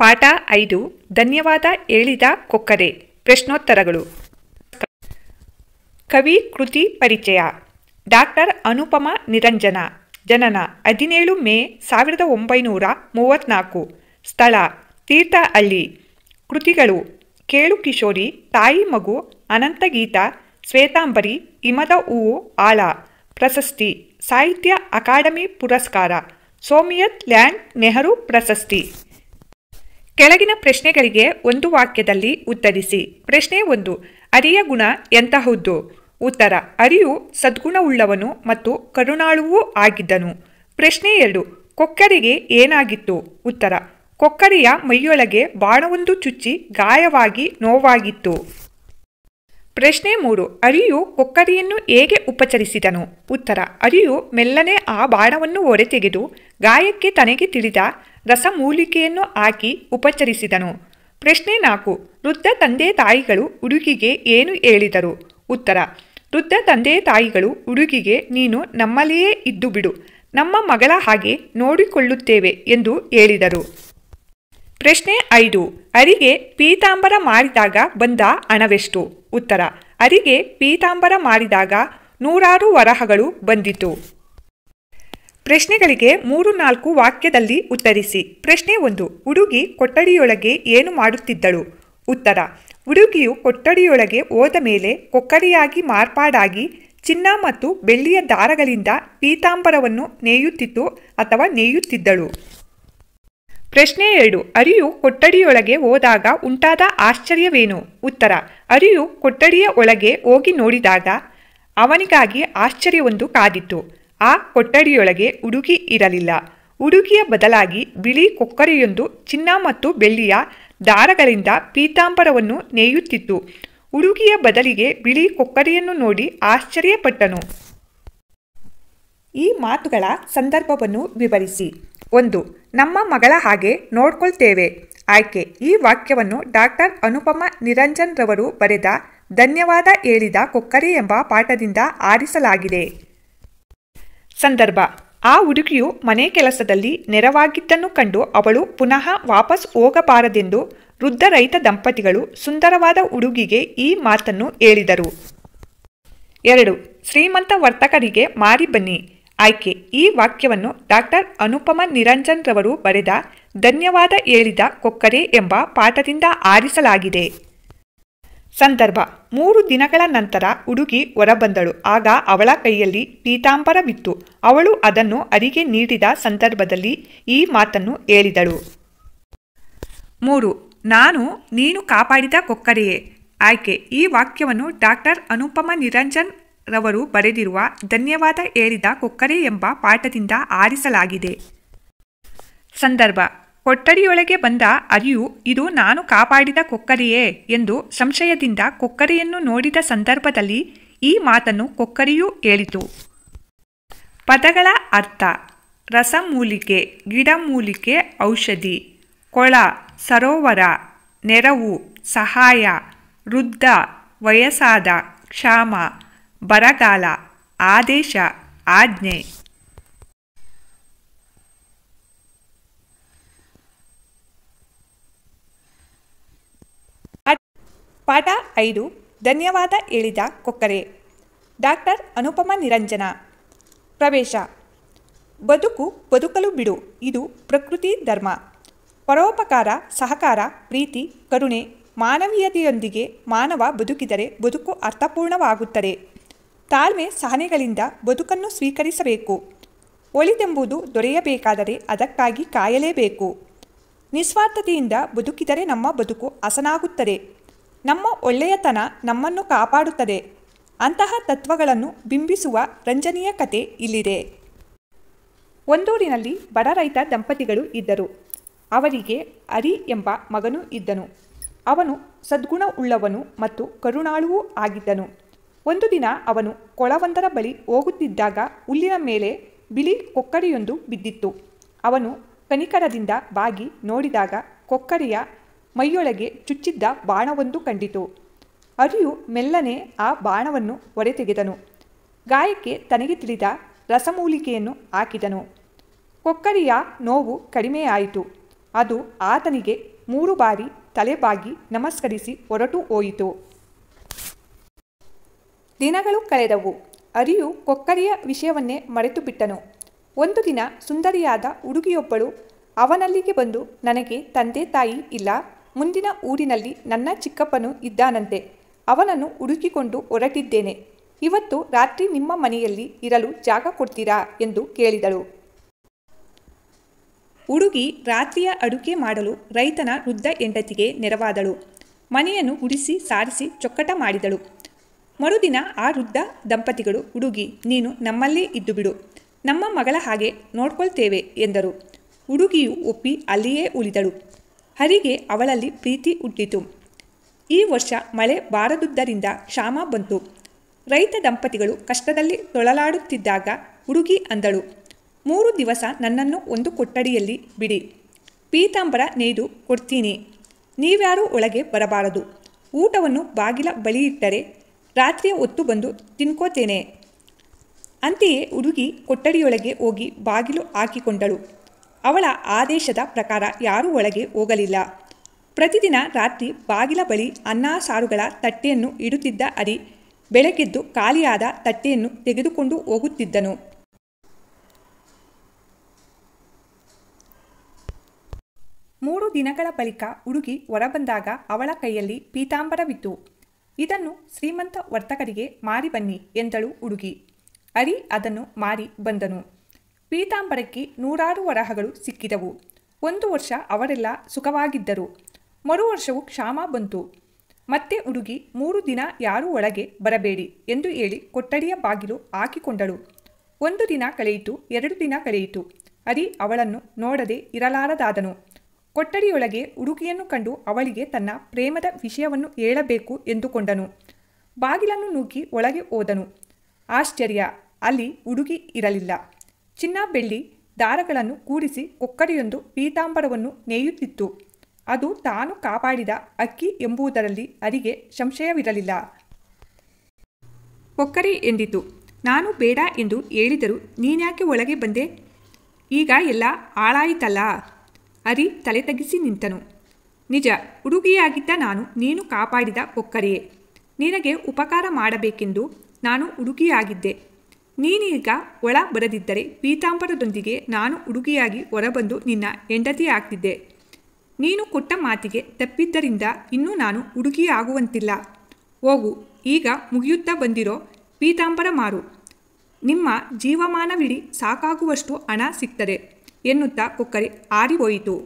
ಪಾಠ ಐದು ಧನ್ಯವಾದ ಹೇಳಿದ ಕೊಕ್ಕರೆ ಪ್ರಶ್ನೋತ್ತರಗಳು ಕವಿ ಕೃತಿ ಪರಿಚಯ ಡಾಕ್ಟರ್ ಅನುಪಮ ನಿರಂಜನ ಜನನ ಹದಿನೇಳು ಮೇ ಸಾವಿರದ ಒಂಬೈನೂರ ಮೂವತ್ತ್ನಾಲ್ಕು ಸ್ಥಳ ತೀರ್ಥಹಳ್ಳಿ ಕೃತಿಗಳು ಕೇಳು ಕಿಶೋರಿ ತಾಯಿ ಮಗು ಅನಂತಗೀತ ಶ್ವೇತಾಂಬರಿ ಹಿಮದ ಹೂವು ಆಳ ಪ್ರಶಸ್ತಿ ಸಾಹಿತ್ಯ ಅಕಾಡೆಮಿ ಪುರಸ್ಕಾರ ಸೋಮಿಯತ್ ಲ್ಯಾಂಡ್ ನೆಹರು ಪ್ರಶಸ್ತಿ ಕೆಳಗಿನ ಪ್ರಶ್ನೆಗಳಿಗೆ ಒಂದು ವಾಕ್ಯದಲ್ಲಿ ಉತ್ತರಿಸಿ ಪ್ರಶ್ನೆ ಒಂದು ಅರಿಯ ಗುಣ ಎಂತಹುದ್ದು ಉತ್ತರ ಅರಿಯು ಸದ್ಗುಣವುಳ್ಳವನು ಮತ್ತು ಕರುಣಾಳುವೂ ಆಗಿದ್ದನು ಪ್ರಶ್ನೆ ಎರಡು ಕೊಕ್ಕರಿಗೆ ಏನಾಗಿತ್ತು ಉತ್ತರ ಕೊಕ್ಕರಿಯ ಮೈಯೊಳಗೆ ಬಾಣವೊಂದು ಚುಚ್ಚಿ ಗಾಯವಾಗಿ ನೋವಾಗಿತ್ತು ಪ್ರಶ್ನೆ ಮೂರು ಅರಿಯು ಕೊಕ್ಕರಿಯನ್ನು ಹೇಗೆ ಉಪಚರಿಸಿದನು ಉತ್ತರ ಅರಿಯು ಮೆಲ್ಲನೆ ಆ ಬಾಣವನ್ನು ಹೊರತೆಗೆದು ಗಾಯಕ್ಕೆ ತನಗೆ ತಿಳಿದ ರಸಮೂಲಿಕೆಯನ್ನು ಹಾಕಿ ಉಪಚರಿಸಿದನು ಪ್ರಶ್ನೆ ನಾಲ್ಕು ವೃದ್ಧ ತಂದೆ ತಾಯಿಗಳು ಹುಡುಗಿಗೆ ಏನು ಹೇಳಿದರು ಉತ್ತರ ವೃದ್ಧ ತಂದೆ ತಾಯಿಗಳು ಹುಡುಗಿಗೆ ನೀನು ನಮ್ಮಲ್ಲಿಯೇ ಇದ್ದು ಬಿಡು ನಮ್ಮ ಮಗಳ ಹಾಗೆ ನೋಡಿಕೊಳ್ಳುತ್ತೇವೆ ಎಂದು ಹೇಳಿದರು ಪ್ರಶ್ನೆ ಐದು ಅರಿಗೆ ಪೀತಾಂಬರ ಮಾರಿದಾಗ ಬಂದ ಹಣವೆಷ್ಟು ಉತ್ತರ ಅರಿಗೆ ಪೀತಾಂಬರ ಮಾರಿದಾಗ ನೂರಾರು ವರಹಗಳು ಬಂದಿತು ಪ್ರಶ್ನೆಗಳಿಗೆ ಮೂರು ನಾಲ್ಕು ವಾಕ್ಯದಲ್ಲಿ ಉತ್ತರಿಸಿ ಪ್ರಶ್ನೆ ಒಂದು ಹುಡುಗಿ ಕೊಠಡಿಯೊಳಗೆ ಏನು ಮಾಡುತ್ತಿದ್ದಳು ಉತ್ತರ ಹುಡುಗಿಯು ಕೊಠಡಿಯೊಳಗೆ ಹೋದ ಮೇಲೆ ಕೊಕ್ಕರಿಯಾಗಿ ಮಾರ್ಪಾಡಾಗಿ ಚಿನ್ನ ಮತ್ತು ಬೆಳ್ಳಿಯ ದಾರಗಳಿಂದ ಪೀತಾಂಬರವನ್ನು ನೇಯುತ್ತಿತ್ತು ಅಥವಾ ನೇಯುತ್ತಿದ್ದಳು ಪ್ರಶ್ನೆ ಎರಡು ಅರಿಯು ಕೊಠಡಿಯೊಳಗೆ ಹೋದಾಗ ಉಂಟಾದ ಆಶ್ಚರ್ಯವೇನು ಉತ್ತರ ಅರಿಯು ಕೊಠಡಿಯ ಒಳಗೆ ಹೋಗಿ ನೋಡಿದಾಗ ಅವನಿಗಾಗಿ ಆಶ್ಚರ್ಯವೊಂದು ಕಾದಿತ್ತು ಆ ಕೊಠಡಿಯೊಳಗೆ ಹುಡುಗಿ ಇರಲಿಲ್ಲ ಹುಡುಗಿಯ ಬದಲಾಗಿ ಬಿಳಿ ಕೊಕ್ಕರೆಯೊಂದು ಚಿನ್ನ ಮತ್ತು ಬೆಳ್ಳಿಯ ದಾರಗಳಿಂದ ಪೀತಾಂಬರವನ್ನು ನೇಯುತ್ತಿತ್ತು ಹುಡುಗಿಯ ಬದಲಿಗೆ ಬಿಳಿ ಕೊಕ್ಕರೆಯನ್ನು ನೋಡಿ ಆಶ್ಚರ್ಯಪಟ್ಟನು ಈ ಮಾತುಗಳ ಸಂದರ್ಭವನ್ನು ವಿವರಿಸಿ ಒಂದು ನಮ್ಮ ಮಗಳ ಹಾಗೆ ನೋಡ್ಕೊಳ್ತೇವೆ ಆಯ್ಕೆ ಈ ವಾಕ್ಯವನ್ನು ಡಾಕ್ಟರ್ ಅನುಪಮ ನಿರಂಜನ್ ರವರು ಬರೆದ ಧನ್ಯವಾದ ಹೇಳಿದ ಕೊಕ್ಕರೆ ಎಂಬ ಪಾಠದಿಂದ ಆರಿಸಲಾಗಿದೆ ಸಂದರ್ಭ ಆ ಹುಡುಗಿಯು ಮನೆ ಕೆಲಸದಲ್ಲಿ ನೆರವಾಗಿದ್ದನ್ನು ಕಂಡು ಅವಳು ಪುನಃ ವಾಪಸ್ ಹೋಗಬಾರದೆಂದು ವೃದ್ಧ ರೈತ ದಂಪತಿಗಳು ಸುಂದರವಾದ ಹುಡುಗಿಗೆ ಈ ಮಾತನ್ನು ಹೇಳಿದರು ಎರಡು ಶ್ರೀಮಂತ ವರ್ತಕರಿಗೆ ಮಾರಿ ಬನ್ನಿ ಆಯ್ಕೆ ಈ ವಾಕ್ಯವನ್ನು ಡಾಕ್ಟರ್ ಅನುಪಮ ನಿರಂಜನ್ ರವರು ಬರೆದ ಧನ್ಯವಾದ ಹೇಳಿದ ಕೊಕ್ಕರೆ ಎಂಬ ಪಾಠದಿಂದ ಆರಿಸಲಾಗಿದೆ ಸಂದರ್ಭ ಮೂರು ದಿನಗಳ ನಂತರ ಹುಡುಗಿ ಹೊರಬಂದಳು ಆಗ ಅವಳ ಕೈಯಲ್ಲಿ ಪೀತಾಂಬರವಿತ್ತು ಅವಳು ಅದನ್ನು ಅರಿಗೆ ನೀಡಿದ ಸಂದರ್ಭದಲ್ಲಿ ಈ ಮಾತನ್ನು ಹೇಳಿದಳು ಮೂರು ನಾನು ನೀನು ಕಾಪಾಡಿದ ಕೊಕ್ಕರೆಯೇ ಆಯ್ಕೆ ಈ ವಾಕ್ಯವನ್ನು ಡಾಕ್ಟರ್ ಅನುಪಮ ನಿರಂಜನ್ ರವರು ಬರೆದಿರುವ ಧನ್ಯವಾದ ಹೇಳಿದ ಕೊಕ್ಕರೆ ಎಂಬ ಪಾಠದಿಂದ ಆರಿಸಲಾಗಿದೆ ಸಂದರ್ಭ ಕೊಠಡಿಯೊಳಗೆ ಬಂದ ಅರಿಯು ಇದು ನಾನು ಕಾಪಾಡಿದ ಕೊಕ್ಕರಿಯೇ ಎಂದು ಸಂಶಯದಿಂದ ಕೊಕ್ಕರಿಯನ್ನು ನೋಡಿದ ಸಂದರ್ಭದಲ್ಲಿ ಈ ಮಾತನ್ನು ಕೊಕ್ಕರಿಯೂ ಹೇಳಿತು ಪದಗಳ ಅರ್ಥ ರಸಮೂಲಿಕೆ ಗಿಡಮೂಲಿಕೆ ಔಷಧಿ ಕೊಳ ಸರೋವರ ನೆರವು ಸಹಾಯ ವೃದ್ಧ ವಯಸ್ಸಾದ ಕ್ಷಾಮ ಬರಗಾಲ ಆದೇಶ ಆಜ್ಞೆ ಪಾಠ ಐದು ಧನ್ಯವಾದ ಹೇಳಿದ ಕೊಕ್ಕರೆ ಡಾಕ್ಟರ್ ಅನುಪಮ ನಿರಂಜನ ಪ್ರವೇಶ ಬದುಕು ಬದುಕಲು ಬಿಡು ಇದು ಪ್ರಕೃತಿ ಧರ್ಮ ಪರೋಪಕಾರ ಸಹಕಾರ ಪ್ರೀತಿ ಕರುಣೆ ಮಾನವೀಯತೆಯೊಂದಿಗೆ ಮಾನವ ಬದುಕಿದರೆ ಬದುಕು ಅರ್ಥಪೂರ್ಣವಾಗುತ್ತದೆ ತಾಳ್ಮೆ ಸಹನೆಗಳಿಂದ ಬದುಕನ್ನು ಸ್ವೀಕರಿಸಬೇಕು ಒಳಿದೆಂಬುದು ದೊರೆಯಬೇಕಾದರೆ ಅದಕ್ಕಾಗಿ ಕಾಯಲೇಬೇಕು ನಿಸ್ವಾರ್ಥತೆಯಿಂದ ಬದುಕಿದರೆ ನಮ್ಮ ಬದುಕು ಹಸನಾಗುತ್ತದೆ ನಮ್ಮ ಒಳ್ಳೆಯತನ ನಮ್ಮನ್ನು ಕಾಪಾಡುತ್ತದೆ ಅಂತಹ ತತ್ವಗಳನ್ನು ಬಿಂಬಿಸುವ ರಂಜನೀಯ ಕತೆ ಇಲ್ಲಿದೆ ಒಂದೂರಿನಲ್ಲಿ ಬಡ ರೈತ ದಂಪತಿಗಳು ಇದ್ದರು ಅವರಿಗೆ ಅರಿ ಎಂಬ ಮಗನು ಇದ್ದನು ಅವನು ಸದ್ಗುಣ ಉಳ್ಳವನು ಮತ್ತು ಕರುಣಾಳುವೂ ಆಗಿದ್ದನು ಒಂದು ದಿನ ಅವನು ಕೊಳವೊಂದರ ಬಳಿ ಹೋಗುತ್ತಿದ್ದಾಗ ಹುಲ್ಲಿನ ಮೇಲೆ ಬಿಳಿ ಕೊಕ್ಕರಿಯೊಂದು ಬಿದ್ದಿತ್ತು ಅವನು ಕನಿಕರದಿಂದ ಬಾಗಿ ನೋಡಿದಾಗ ಕೊಕ್ಕರಿಯ ಮೈಯೊಳಗೆ ಚುಚ್ಚಿದ್ದ ಬಾಣವೊಂದು ಕಂಡಿತು ಅರಿಯು ಮೆಲ್ಲನೆ ಆ ಬಾಣವನ್ನು ಹೊರತೆಗೆದನು ಗಾಯಕ್ಕೆ ತನಗೆ ತಿಳಿದ ರಸಮೂಲಿಕೆಯನ್ನು ಹಾಕಿದನು ಕೊಕ್ಕರಿಯ ನೋವು ಕಡಿಮೆಯಾಯಿತು ಅದು ಆತನಿಗೆ ಮೂರು ಬಾರಿ ತಲೆಬಾಗಿ ನಮಸ್ಕರಿಸಿ ಹೊರಟು ಹೋಯಿತು ದಿನಗಳು ಕಳೆದವು ಅರಿಯು ಕೊಕ್ಕರಿಯ ವಿಷಯವನ್ನೇ ಮರೆತು ಬಿಟ್ಟನು ಒಂದು ದಿನ ಸುಂದರಿಯಾದ ಹುಡುಗಿಯೊಬ್ಬಳು ಅವನಲ್ಲಿಗೆ ಬಂದು ನನಗೆ ತಂದೆ ತಾಯಿ ಇಲ್ಲ ಮುಂದಿನ ಊರಿನಲ್ಲಿ ನನ್ನ ಚಿಕ್ಕಪ್ಪನು ಇದ್ದಾನಂತೆ ಅವನನ್ನು ಹುಡುಕಿಕೊಂಡು ಹೊರಟಿದ್ದೇನೆ ಇವತ್ತು ರಾತ್ರಿ ನಿಮ್ಮ ಮನೆಯಲ್ಲಿ ಇರಲು ಜಾಗ ಕೊಡ್ತೀರಾ ಎಂದು ಕೇಳಿದಳು ಹುಡುಗಿ ರಾತ್ರಿಯ ಅಡುಗೆ ಮಾಡಲು ರೈತನ ವೃದ್ಧ ಹೆಂಡತಿಗೆ ನೆರವಾದಳು ಮನೆಯನ್ನು ಉಡಿಸಿ ಸಾರಿಸಿ ಚೊಕ್ಕಟ ಮಾಡಿದಳು ಮರುದಿನ ಆ ವೃದ್ಧ ದಂಪತಿಗಳು ಹುಡುಗಿ ನೀನು ನಮ್ಮಲ್ಲೇ ಇದ್ದು ಬಿಡು ನಮ್ಮ ಮಗಳ ಹಾಗೆ ನೋಡ್ಕೊಳ್ತೇವೆ ಎಂದರು ಹುಡುಗಿಯು ಒಪ್ಪಿ ಅಲ್ಲಿಯೇ ಉಳಿದಳು ಹರಿಗೆ ಅವಳಲ್ಲಿ ಪ್ರೀತಿ ಹುಟ್ಟಿತು ಈ ವರ್ಷ ಮಳೆ ಬಾರದುದ್ದರಿಂದ ಕ್ಷಾಮ ಬಂತು ರೈತ ದಂಪತಿಗಳು ಕಷ್ಟದಲ್ಲಿ ತೊಳಲಾಡುತ್ತಿದ್ದಾಗ ಹುಡುಗಿ ಅಂದಳು ಮೂರು ದಿವಸ ನನ್ನನ್ನು ಒಂದು ಕೊಠಡಿಯಲ್ಲಿ ಬಿಡಿ ಪೀತಾಂಬರ ನೇಯ್ದು ಕೊಡ್ತೀನಿ ನೀವ್ಯಾರೂ ಒಳಗೆ ಬರಬಾರದು ಊಟವನ್ನು ಬಾಗಿಲ ಬಳಿ ಇಟ್ಟರೆ ರಾತ್ರಿಯ ಹೊತ್ತು ಬಂದು ತಿನ್ಕೋತೇನೆ ಅಂತೆಯೇ ಹುಡುಗಿ ಕೊಠಡಿಯೊಳಗೆ ಹೋಗಿ ಬಾಗಿಲು ಹಾಕಿಕೊಂಡಳು ಅವಳ ಆದೇಶದ ಪ್ರಕಾರ ಯಾರೂ ಒಳಗೆ ಹೋಗಲಿಲ್ಲ ಪ್ರತಿದಿನ ರಾತ್ರಿ ಬಾಗಿಲ ಬಳಿ ಅನ್ನ ಸಾರುಗಳ ತಟ್ಟೆಯನ್ನು ಇಡುತ್ತಿದ್ದ ಅರಿ ಬೆಳಗ್ಗೆದ್ದು ಖಾಲಿಯಾದ ತಟ್ಟೆಯನ್ನು ತೆಗೆದುಕೊಂಡು ಹೋಗುತ್ತಿದ್ದನು ಮೂರು ದಿನಗಳ ಬಳಿಕ ಹುಡುಗಿ ಹೊರಬಂದಾಗ ಅವಳ ಕೈಯಲ್ಲಿ ಪೀತಾಂಬರವಿತ್ತು ಇದನ್ನು ಶ್ರೀಮಂತ ವರ್ತಕರಿಗೆ ಮಾರಿ ಬನ್ನಿ ಎಂದಳು ಹುಡುಗಿ ಅರಿ ಅದನ್ನು ಮಾರಿ ಬಂದನು ಪೀತಾಂಬರಕ್ಕೆ ನೂರಾರು ವರಹಗಳು ಸಿಕ್ಕಿದವು ಒಂದು ವರ್ಷ ಅವರೆಲ್ಲ ಸುಖವಾಗಿದ್ದರು ಮರು ವರ್ಷವು ಕ್ಷಾಮ ಬಂತು ಮತ್ತೆ ಹುಡುಗಿ ಮೂರು ದಿನ ಯಾರೂ ಒಳಗೆ ಬರಬೇಡಿ ಎಂದು ಹೇಳಿ ಕೊಠಡಿಯ ಬಾಗಿಲು ಹಾಕಿಕೊಂಡಳು ಒಂದು ದಿನ ಕಳೆಯಿತು ಎರಡು ದಿನ ಕಳೆಯಿತು ಅರಿ ಅವಳನ್ನು ನೋಡದೆ ಇರಲಾರದಾದನು ಕೊಠಡಿಯೊಳಗೆ ಹುಡುಗಿಯನ್ನು ಕಂಡು ಅವಳಿಗೆ ತನ್ನ ಪ್ರೇಮದ ವಿಷಯವನ್ನು ಹೇಳಬೇಕು ಎಂದುಕೊಂಡನು ಬಾಗಿಲನ್ನು ನೂಕಿ ಒಳಗೆ ಹೋದನು ಆಶ್ಚರ್ಯ ಅಲ್ಲಿ ಹುಡುಗಿ ಇರಲಿಲ್ಲ ಚಿನ್ನ ಬೆಳ್ಳಿ ದಾರಗಳನ್ನು ಕೂಡಿಸಿ ಕೊಕ್ಕರಿಯೊಂದು ಪೀತಾಂಬರವನ್ನು ನೇಯುತ್ತಿತ್ತು ಅದು ತಾನು ಕಾಪಾಡಿದ ಅಕ್ಕಿ ಎಂಬುದರಲ್ಲಿ ಅರಿಗೆ ಸಂಶಯವಿರಲಿಲ್ಲ ಕೊಕ್ಕರಿ ಎಂದಿತು ನಾನು ಬೇಡ ಎಂದು ಹೇಳಿದರು ನೀನ್ಯಾಕೆ ಒಳಗೆ ಬಂದೆ ಈಗ ಎಲ್ಲ ಹಾಳಾಯಿತಲ್ಲ ಅರಿ ತಲೆ ತಗ್ಗಿಸಿ ನಿಂತನು ನಿಜ ಹುಡುಗಿಯಾಗಿದ್ದ ನಾನು ನೀನು ಕಾಪಾಡಿದ ಕೊಕ್ಕರೆಯೇ ನಿನಗೆ ಉಪಕಾರ ಮಾಡಬೇಕೆಂದು ನಾನು ಹುಡುಗಿಯಾಗಿದ್ದೆ ನೀನೀಗ ಒಳ ಬರದಿದ್ದರೆ ಪೀತಾಂಬರದೊಂದಿಗೆ ನಾನು ಹುಡುಗಿಯಾಗಿ ಹೊರಬಂದು ನಿನ್ನ ಹೆಂಡತಿ ಆಗ್ತಿದ್ದೆ ನೀನು ಕೊಟ್ಟ ಮಾತಿಗೆ ತಪ್ಪಿದ್ದರಿಂದ ಇನ್ನೂ ನಾನು ಹುಡುಗಿ ಆಗುವಂತಿಲ್ಲ ಹೋಗು ಈಗ ಮುಗಿಯುತ್ತಾ ಬಂದಿರೋ ಪೀತಾಂಬರ ಮಾರು ನಿಮ್ಮ ಜೀವಮಾನವಿಡೀ ಸಾಕಾಗುವಷ್ಟು ಹಣ ಸಿಗ್ತದೆ ಎನ್ನುತ್ತಾ ಕೊಕ್ಕರೆ ಆರಿಹೋಯಿತು